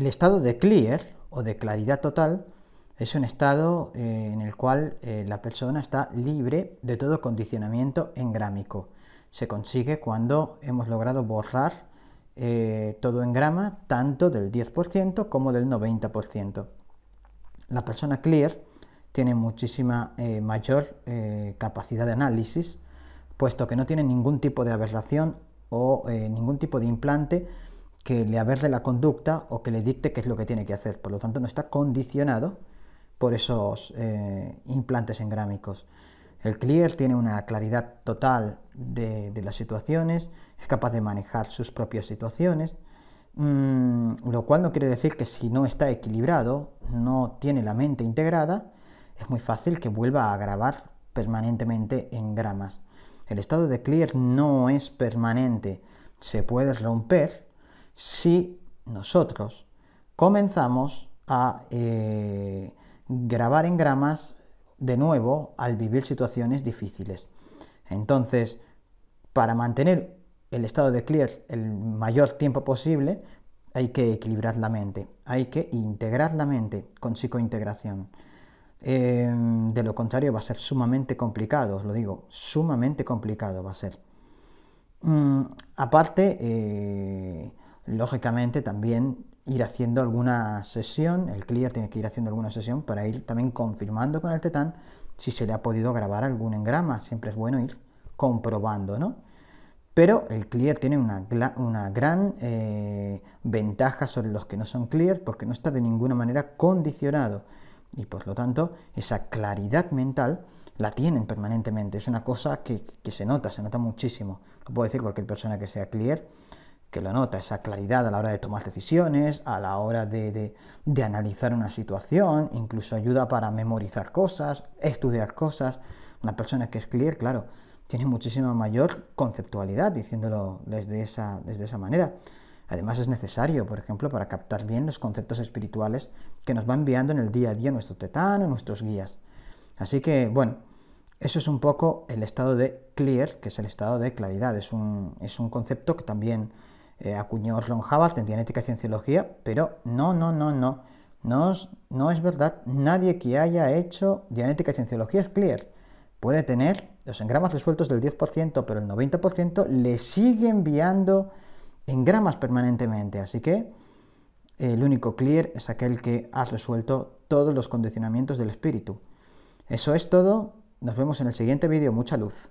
El estado de clear o de claridad total es un estado eh, en el cual eh, la persona está libre de todo condicionamiento engrámico. Se consigue cuando hemos logrado borrar eh, todo todo engrama, tanto del 10% como del 90%. La persona clear tiene muchísima mayor capacidad de análisis, puesto que no tiene ningún tipo de aberración o ningún tipo de implante que le averde la conducta o que le dicte qué es lo que tiene que hacer. Por lo tanto, no está condicionado por esos eh, implantes engrámicos. El clear tiene una claridad total de, las situaciones, es capaz de manejar sus propias situaciones, mm, lo cual no quiere decir que si no está equilibrado, no tiene la mente integrada, es muy fácil que vuelva a grabar permanentemente en gramas. El estado de clear no es permanente, se puede romper si nosotros comenzamos a eh, grabar en gramas de nuevo al vivir situaciones difíciles. Entonces, para mantener el estado de clear el mayor tiempo posible, hay que equilibrar la mente, hay que integrar la mente con psicointegración. Em, de lo contrario va a ser sumamente complicado, os lo digo, sumamente complicado va a ser. Mm, aparte, eh, lógicamente también ir haciendo alguna sesión, el clear tiene que ir haciendo alguna sesión para ir también confirmando con el tetán si se le ha podido grabar algún engrama, siempre es bueno ir comprobando, ¿no? Pero el clear tiene una, gran eh, ventaja sobre los que no son clear porque no está de ninguna manera condicionado y por lo tanto esa claridad mental la tienen permanentemente, es una cosa que, que se nota, se nota muchísimo, lo puede decir cualquier persona que sea clear, que lo nota, esa claridad a la hora de tomar decisiones, a la hora de, analizar una situación, incluso ayuda para memorizar cosas, estudiar cosas. Una persona que es clear, claro, tiene muchísima mayor conceptualidad, diciéndolo desde esa, desde esa manera. Además es necesario, por ejemplo, para captar bien los conceptos espirituales que nos va enviando en el día a día nuestro tetán nuestros guías. Así que, bueno, eso es un poco el estado de clear, que es el estado de claridad. Es es un concepto que también eh, acuñó Ron Hubbard, en Dianética y cienciología, pero no, no, no, no. No es, no es, verdad, nadie que haya hecho dianética y cienciología es clear. Puede tener los engramas resueltos del 10%, pero el 90% le sigue enviando engramas permanentemente. Así que el único clear es aquel que ha resuelto todos los condicionamientos del espíritu. Eso es todo, nos vemos en el siguiente vídeo, mucha luz.